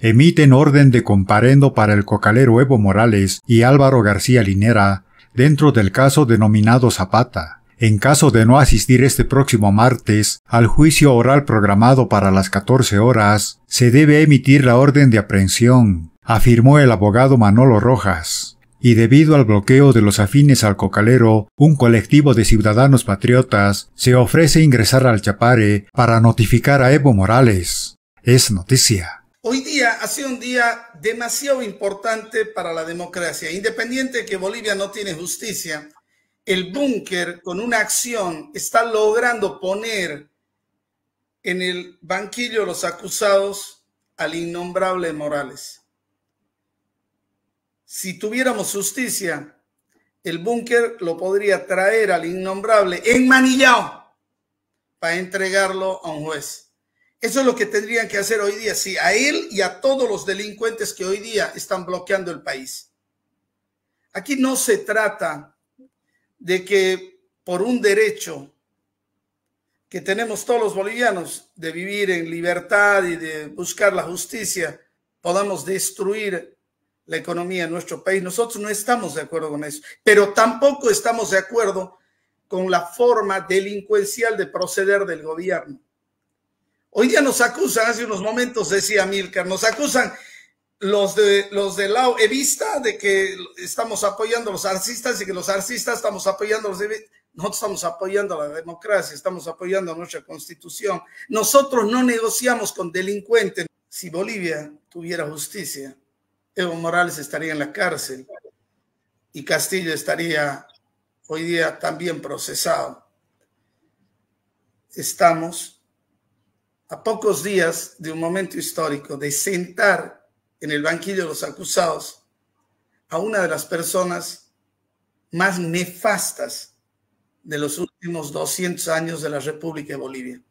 emiten orden de comparendo para el cocalero Evo Morales y Álvaro García Linera dentro del caso denominado Zapata. En caso de no asistir este próximo martes al juicio oral programado para las 14 horas, se debe emitir la orden de aprehensión, afirmó el abogado Manolo Rojas y debido al bloqueo de los afines al cocalero, un colectivo de ciudadanos patriotas se ofrece ingresar al Chapare para notificar a Evo Morales. Es noticia. Hoy día ha sido un día demasiado importante para la democracia. Independiente de que Bolivia no tiene justicia, el búnker con una acción está logrando poner en el banquillo los acusados al innombrable Morales. Si tuviéramos justicia, el búnker lo podría traer al innombrable en Manillao para entregarlo a un juez. Eso es lo que tendrían que hacer hoy día, sí, a él y a todos los delincuentes que hoy día están bloqueando el país. Aquí no se trata de que por un derecho que tenemos todos los bolivianos de vivir en libertad y de buscar la justicia, podamos destruir la economía en nuestro país. Nosotros no estamos de acuerdo con eso, pero tampoco estamos de acuerdo con la forma delincuencial de proceder del gobierno. Hoy día nos acusan, hace unos momentos decía Milker, nos acusan los de los de la Evista de que estamos apoyando a los artistas y que los artistas estamos apoyando a los nosotros estamos apoyando a la democracia, estamos apoyando a nuestra constitución. Nosotros no negociamos con delincuentes. Si Bolivia tuviera justicia, Evo Morales estaría en la cárcel y Castillo estaría hoy día también procesado. Estamos a pocos días de un momento histórico de sentar en el banquillo de los acusados a una de las personas más nefastas de los últimos 200 años de la República de Bolivia.